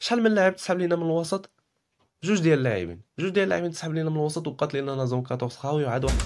شحال من لاعب تسحب لينا من الوسط جوج ديال اللاعبين جوج ديال اللاعبين تسحب لينا من الوسط وبقات لينا نازون 14 خاوي وعاد واحد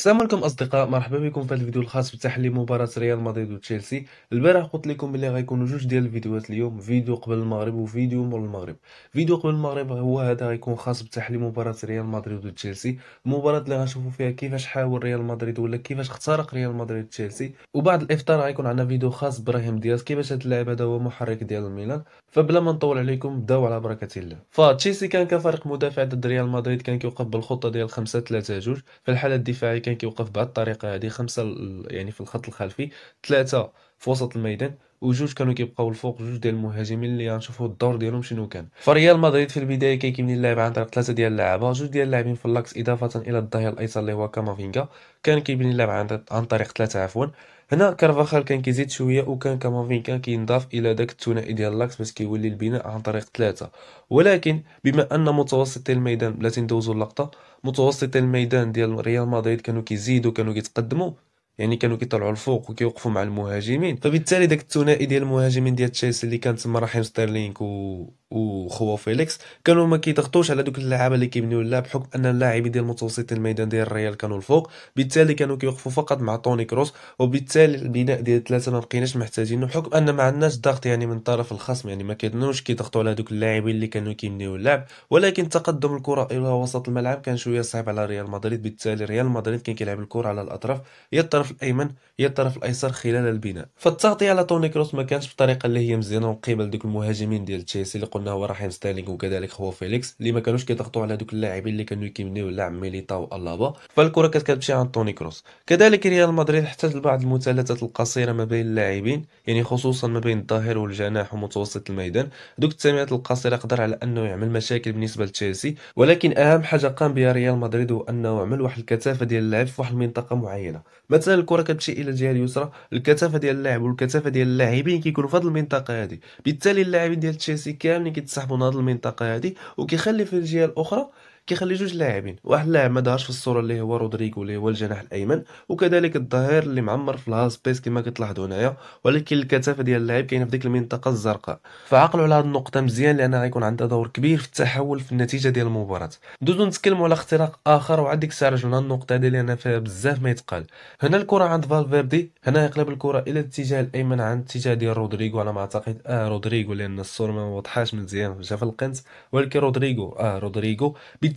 السلام عليكم اصدقاء مرحبا بكم في هذا الفيديو الخاص بتحليل مباراه ريال مدريد وتشيلسي البارح قلت لكم بلي غيكونوا جوج ديال الفيديوهات اليوم فيديو قبل المغرب وفيديو مور المغرب فيديو قبل المغرب هو هذا غيكون خاص بتحليل مباراه ريال مدريد وتشيلسي المباراه اللي غنشوفوا فيها كيفاش حاول ريال مدريد ولا كيفاش اخترق ريال مدريد تشيلسي وبعد الافطار غيكون عندنا فيديو خاص براهيم دياز كيفاش هذا اللاعب هذا هو محرك ديال الميلان فبلا ما نطول عليكم بداو على بركه الله فتشيلسي كان كفريق مدافع ضد ريال مدريد كان كيوقف بالخطه ديال 5 3 2 في الحاله الدفاعيه كان كيوقف بهذه الطريقه هذه خمسه يعني في الخط الخلفي ثلاثه في وسط الميدان وجوج كانوا كيبقاو الفوق جوج ديال المهاجمين اللي غنشوفوا الدور ديالهم شنو كان فريال مدريد في البدايه كيكمل اللعب عن طريق ثلاثه ديال اللعابه جوج ديال اللاعبين في اللاكس اضافه الى الظهير الايسر اللي هو كامافينغا كان كيبني اللعب عن, عن طريق ثلاثه عفوا هنا كارفاخال كان كيزيد شويه وكان كامافينغا كينضاف الى داك الثنائي ديال اللاكس باش كيولي البناء عن طريق ثلاثه ولكن بما ان متوسطي الميدان بلاتي ندوزو اللقطه متوسطي الميدان ديال ريال مدريد كانوا كيزيدوا كانوا كيتقدموا يعني كانوا كيطلعوا الفوق وكيوقفوا مع المهاجمين فبالتالي داك الثنائي ديال المهاجمين ديال تشيلسي اللي كانت تما رحيم ستيرلينغ و وخوه فيليكس كانوا ما كيضغطوش على دوك اللعابه اللي كيبنيو اللعب بحكم ان اللاعبين ديال متوسط الميدان ديال الريال كانوا الفوق بالتالي كانوا كيوقفوا فقط مع توني كروس وبالتالي البناء ديال الثلاثه ما بقيناش محتاجينه بحكم ان ما عندناش ضغط يعني من طرف الخصم يعني ما كيضنوش كيضغطوا على دوك اللاعبين اللي كانوا كيبنيو اللعب ولكن تقدم الكره الى وسط الملعب كان شويه صعب على ريال مدريد بالتالي ريال مدريد كان كيلعب الكره على الاطراف يا الطرف الايمن يا الطرف الايسر خلال البناء فالتغطيه على توني كروس ما كانش بطريقه اللي هي مزيانه من قبل دوك المهاجمين ديال تشيلسي قلنا هو رحيم ستالينغ وكذلك هو فيليكس اللي ما كانوش كيضغطوا على دوك اللاعبين اللي كانوا كيمنيو اللاعب ميليتا والابا فالكره كانت كتمشي عند توني كروس كذلك ريال مدريد احتاج لبعض المثلثات القصيره ما بين اللاعبين يعني خصوصا ما بين الظهير والجناح ومتوسط الميدان دوك التساميات القصيره قدر على انه يعمل مشاكل بالنسبه لتشيلسي ولكن اهم حاجه قام بها ريال مدريد هو انه عمل واحد الكثافه ديال اللعب في واحد المنطقه معينه مثلا الكره كتمشي الى الجهه اليسرى الكثافه ديال اللاعب والكثافه ديال اللاعبين كيكونوا في هذه المنطقه هذه بالتالي اللاعبين ديال تشيلسي كاملين كيتسحبوا من هذه المنطقه هذه وكيخلي في الجهه الاخرى كيخلي جوج لاعبين واحد اللاعب ما ظهرش في الصوره اللي هو رودريغو اللي هو الجناح الايمن وكذلك الظهير اللي معمر في الهاف سبيس كما كتلاحظوا هنايا ولكن الكثافه ديال اللاعب كاينه في ديك المنطقه الزرقاء فعقلوا على هذه النقطه مزيان لان غيكون عندها دور كبير في التحول في النتيجه ديال المباراه دوزو نتكلموا على اختراق اخر وعاد ديك الساعه رجعنا النقطه هذه لان فيها بزاف ما يتقال هنا الكره عند فالفيردي هنا يقلب الكره الى الاتجاه الايمن عند الاتجاه ديال رودريغو على ما اعتقد اه رودريغو لان الصوره ما واضحاش مزيان في القنت ولكن رودريغو اه رودريغو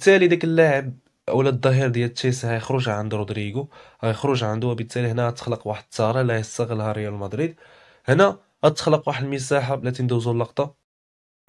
وبالتالي داك اللاعب ولا الظهير ديال تشيس غيخرج عند رودريغو غيخرج عنده وبالتالي هنا غتخلق واحد الثاره لا يستغلها ريال مدريد هنا غتخلق واحد المساحه بلاتي ندوزو اللقطه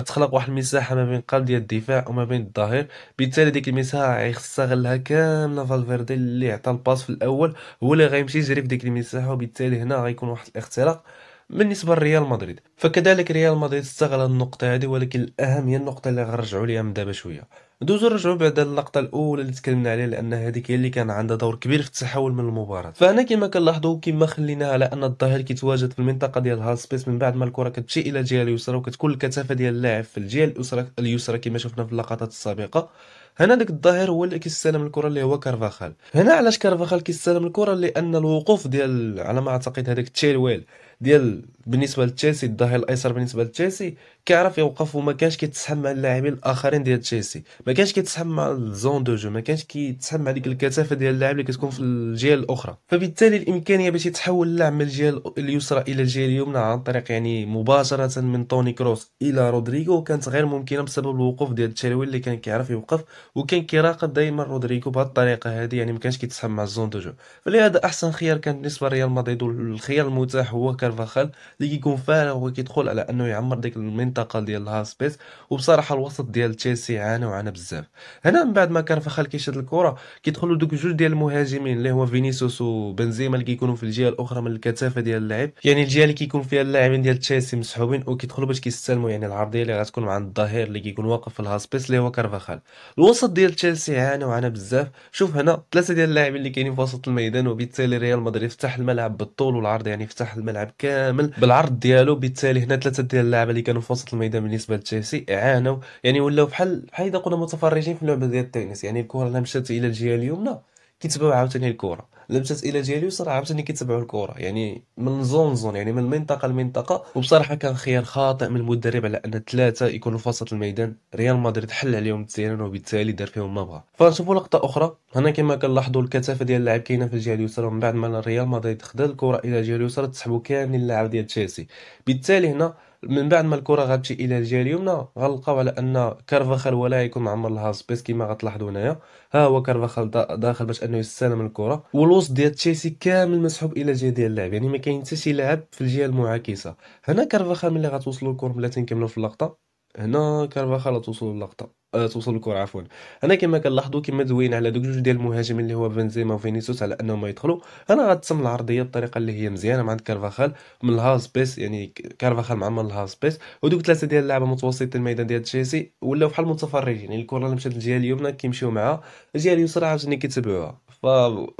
غتخلق واحد المساحه ما بين قلب ديال الدفاع وما بين الظهير بالتالي ديك المساحه غيستغلها كامله فالفيردي اللي عطى الباس في الاول هو اللي غيمشي يجري في ديك المساحه وبالتالي هنا غيكون واحد الاختراق بالنسبه لريال مدريد فكذلك ريال مدريد استغل النقطه هذه ولكن الاهم هي النقطه اللي غنرجعوا ليها من دابا شويه دوزو نرجعوا بعد اللقطه الاولى اللي تكلمنا عليها لان هذيك هي اللي كان عندها دور كبير في التحول من المباراه فهنا كما كنلاحظوا كما خليناها على ان الظهير كيتواجد في المنطقه ديال هاف سبيس من بعد ما الكره كتمشي الى الجهه اليسرى وكتكون الكثافه ديال اللاعب في الجهه اليسرى اليسرى كما شفنا في اللقطات السابقه هنا داك الظهير هو اللي كيستلم الكره اللي هو كارفاخال هنا علاش كارفاخال كيستلم الكره لان الوقوف ديال على ما اعتقد هذاك تشيلويل ديال بالنسبه لتشيلسي الظهير الايسر بالنسبه لتشيلسي كيعرف يوقف وما كانش كيتسحب مع اللاعبين الاخرين ديال تشيلسي ما كانش كيتسحب مع الزون دو جو ما كانش كيتسحب مع ديك الكثافه ديال اللاعب اللي كتكون في الجهه الاخرى فبالتالي الامكانيه باش يتحول اللاعب من الجهه اليسرى الى الجهه اليمنى عن طريق يعني مباشره من توني كروس الى رودريغو كانت غير ممكنه بسبب الوقوف ديال تشيلوي اللي كان كيعرف يوقف وكان كيراقب دائما رودريغو بهذه الطريقه هذه يعني ما كانش كيتسحب مع الزون دو جو فلهذا احسن خيار كان بالنسبه لريال مدريد والخيار المتاح هو كان كارفاخال اللي كيكون فيها هو كيدخل على انه يعمر ديك المنطقه ديال الها سبيس وبصراحه الوسط ديال تشيلسي عانى وعانى بزاف هنا من بعد ما كارفاخال كيشد الكره كيدخلوا دوك جوج ديال المهاجمين اللي هو فينيسيوس وبنزيما اللي كيكونوا في الجهه الاخرى من الكثافه ديال اللعب يعني الجهه اللي كيكون فيها اللاعبين ديال تشيلسي مسحوبين وكيدخلوا باش كيستلموا يعني العرضيه اللي غتكون مع الظهير اللي كيكون واقف في الها سبيس اللي هو كارفاخال الوسط ديال تشيلسي عانى وعانى بزاف شوف هنا ثلاثه ديال اللاعبين اللي كاينين في وسط الميدان وبالتالي ريال مدريد فتح الملعب بالطول والعرض يعني فتح الملعب كامل بالعرض ديالو بالتالي هنا ثلاثه ديال اللعبه اللي كانوا في وسط الميدان بالنسبه لتشيلسي عانوا يعني ولاو بحال بحال اذا كنا متفرجين في اللعبه ديال التنس يعني الكره لا مشات الى الجهه اليمنى كيتبعوا عاوتاني الكره لبست الى ديالي وصراحه عاوتاني كيتبعوا الكره يعني من زون زون يعني من منطقه لمنطقه وبصراحه كان خيار خاطئ من المدرب على ان ثلاثه يكونوا في وسط الميدان ريال مدريد حل عليهم التيران وبالتالي دار فيهم ما بغى فنشوفوا لقطه اخرى هنا كما كنلاحظوا الكثافه ديال اللاعب كاينه في الجهه اليسرى من بعد ما ريال مدريد خدا الكره الى الجهه اليسرى تسحبوا كامل اللاعب ديال تشيلسي بالتالي هنا من بعد ما الكره غتمشي الى الجهه اليمنى غنلقاو على ان كارفاخال ولا يكون معمر لها سبيس كما غتلاحظوا هنايا ها هو كارفاخال داخل باش انه يستلم الكره والوسط ديال تشيلسي كامل مسحوب الى الجهه ديال اللاعب يعني ما كاين حتى شي لاعب في الجهه المعاكسه هنا كارفاخال ملي غتوصلوا الكره ملي تنكملوا في اللقطه هنا كارفاخال توصل اللقطه أه توصل الكره عفوا هنا كما كنلاحظوا كما دوينا على دوك جوج ديال المهاجمين اللي هو بنزيما وفينيسيوس على انهم ما يدخلوا انا غتصم العرضيه بطريقه اللي هي مزيانه مع عند كارفاخال من الهاف سبيس يعني كارفاخال معمر الها الهاف سبيس ودوك ثلاثه ديال اللعبة متوسطين الميدان ديال تشيلسي ولاو بحال المتفرجين يعني الكره اللي مشات للجهه اليمنى كيمشيو معها الجهه اليسرى عاوتاني كيتبعوها ف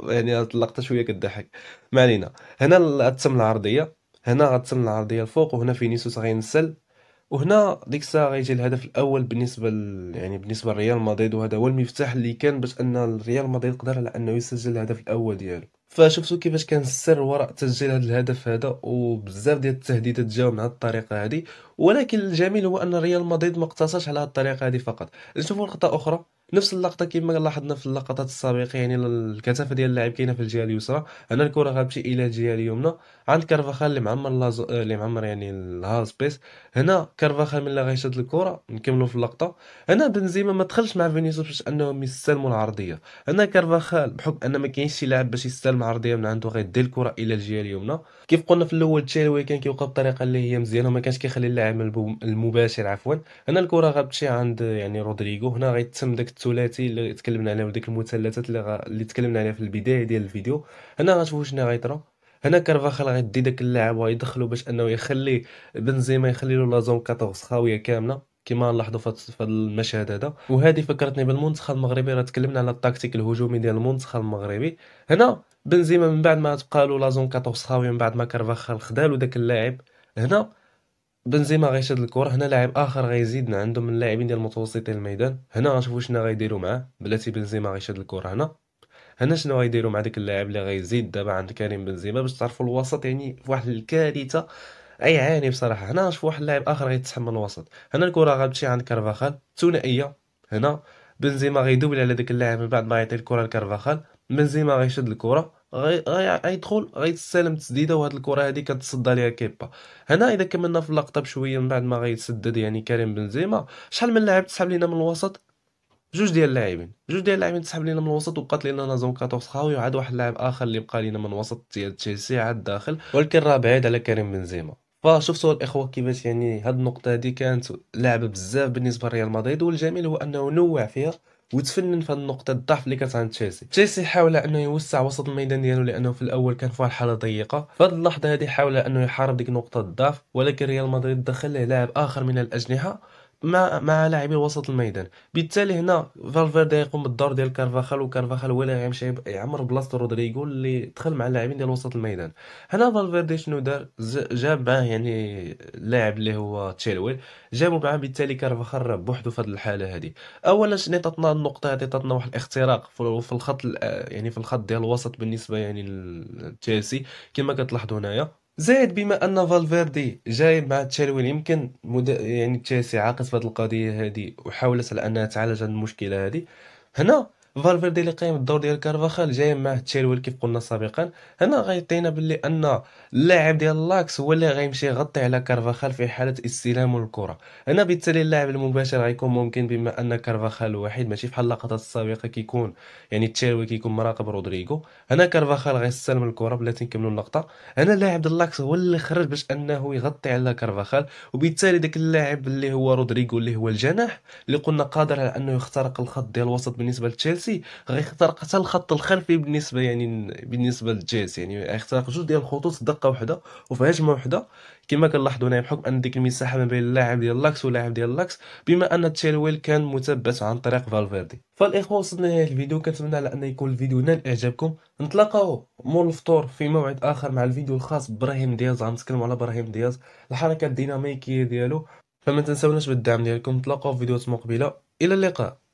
يعني اللقطه شويه كتضحك ما علينا هنا غتصم العرضيه هنا غتصم العرضيه الفوق وهنا فينيسيوس غينسل وهنا ديك الساعه غيجي الهدف الاول بالنسبه ل... يعني بالنسبه لريال مدريد وهذا هو المفتاح اللي كان باش ان ريال مدريد قدر على انه يسجل الهدف الاول ديالو فشفتوا كيفاش كان السر وراء تسجيل هذا الهدف هذا وبزاف ديال التهديدات جاو من هذه الطريقه هذه ولكن الجميل هو ان ريال مدريد ما اقتصرش على هذه الطريقه هذه فقط نشوفوا لقطه اخرى نفس اللقطه كما لاحظنا في اللقطات السابقه يعني الكثافه ديال اللاعب كاينه في الجهه اليسرى هنا الكره غتمشي الى الجهه اليمنى عند كارفاخال اللي معمر لازو... اللي آه، معمر يعني الهاف سبيس هنا كارفاخال ملي غيشد الكره نكملوا في اللقطه هنا بنزيما ما دخلش مع فينيسيوس باش انهم يستلموا العرضيه هنا كارفاخال بحكم ان ما كاينش شي لاعب باش يستلم عرضيه من عنده غيدي الكره الى الجهه اليمنى كيف قلنا في الاول تشيلوي كان كيوقع بطريقه اللي هي مزيانه وما كانش كيخلي اللاعب المباشر عفوا هنا الكره غتمشي عند يعني رودريغو هنا غيتم داك الثلاثي اللي تكلمنا عليه وديك المثلثات اللي, غ... اللي تكلمنا عليها في البدايه ديال الفيديو هنا غتشوفوا شنو غيطرا هنا كارفاخال غيدي داك اللاعب ويدخلو باش انه يخلي بنزيما يخلي له لازون 14 خاويه كامله كما نلاحظوا في هذا المشهد هذا وهذه فكرتني بالمنتخب المغربي راه تكلمنا على التكتيك الهجومي ديال المنتخب المغربي هنا بنزيما من بعد ما تبقى له لازون 14 خاويه من بعد ما كارفاخال خدا له داك اللاعب هنا بنزيما غيشد الكره هنا لاعب اخر غيزيدنا عنده من اللاعبين ديال متوسطين الميدان هنا غنشوفوا شنو غيديروا معاه بلاتي بنزيما غيشد الكره هنا هنا شنو غيديروا مع داك اللاعب اللي غيزيد دابا عند كريم بنزيما باش تعرفوا الوسط يعني في واحد الكارثه اي عاني بصراحه هنا غنشوف واحد اللاعب اخر من الوسط هنا الكره غتمشي عند كارفاخال ثنائيه هنا بنزيما غيدوبل على داك اللاعب من بعد ما يعطي الكره لكارفاخال بنزيما غيشد الكره غيدخل غيتسلم تسديده وهاد الكره هادي كتصدى ليها كيبا هنا اذا كملنا في اللقطه بشويه من بعد ما غيسدد يعني كريم بنزيما شحال من لاعب تسحب لينا من الوسط جوج ديال اللاعبين جوج ديال اللاعبين تسحب لينا من الوسط وبقات لينا نازون 14 خاوي وعاد واحد اللاعب اخر اللي بقى لينا من وسط ديال تشيلسي عاد داخل ولكن راه بعيد على كريم بنزيما فشفتوا الاخوه كيفاش يعني هاد النقطه هادي كانت لعبه بزاف بالنسبه لريال مدريد والجميل هو انه نوع فيها وتفنن في النقطة الضعف اللي كانت عند تشيلسي تشيلسي حاول انه يوسع وسط الميدان ديالو لانه في الاول كان في واحد الحالة ضيقة في اللحظة هذه حاول انه يحارب ديك نقطة الضعف ولكن ريال مدريد دخل لاعب اخر من الاجنحة مع مع لاعبي وسط الميدان بالتالي هنا فالفيردي يقوم بالدور ديال كارفاخال وكارفاخال هو اللي غيمشي يعمر بلاصه رودريغو اللي دخل مع اللاعبين ديال وسط الميدان هنا فالفيردي شنو دار جاب معاه يعني اللاعب اللي هو تشيلويل جابوا معاه بالتالي كارفاخال بوحدو في هذه الحاله هذه اولا شنو عطاتنا النقطه هذه عطاتنا واحد الاختراق في الخط يعني في الخط ديال الوسط بالنسبه يعني لتشيلسي كما كتلاحظوا هنايا زائد بما ان فالفيردي جاي مع تشالويل يمكن مد... يعني التاسعه قصف هذه القضيه هذه وحاولت على انها تعالج المشكله هذه هنا فالفيردي اللي قايم الدور ديال كارفاخال جاي معاه التيرويل كيف قلنا سابقا هنا غيعطينا باللي ان اللاعب ديال لاكس هو اللي غيمشي يغطي على كارفاخال في حاله استلام الكره هنا بالتالي اللاعب المباشر غيكون ممكن بما ان كارفاخال الوحيد ماشي بحال اللقطات السابقه كيكون يعني التيرويل كيكون مراقب رودريغو هنا كارفاخال غيستلم الكره بلاتي نكملوا اللقطه هنا اللاعب ديال لاكس هو اللي خرج باش انه يغطي على كارفاخال وبالتالي داك اللاعب اللي هو رودريغو اللي هو الجناح اللي قلنا قادر على انه يخترق الخط ديال الوسط بالنسبه لتشيلسي الاساسي غيخترق حتى الخط الخلفي بالنسبه يعني بالنسبه للجاز يعني غيخترق جوج ديال الخطوط دقه واحده وفي هجمه واحده كما كنلاحظوا هنا بحكم ان ديك المساحه ما بين اللاعب ديال لاكس واللاعب ديال لاكس بما ان تشيلويل كان مثبت عن طريق فالفيردي فالاخوه وصلنا لهذا الفيديو كنتمنى على ان يكون الفيديو نال اعجابكم نتلاقاو مول الفطور في موعد اخر مع الفيديو الخاص بابراهيم دياز غنتكلم على ابراهيم دياز الحركه الديناميكيه ديالو فما تنساوناش بالدعم ديالكم نتلاقاو في فيديوهات مقبله الى اللقاء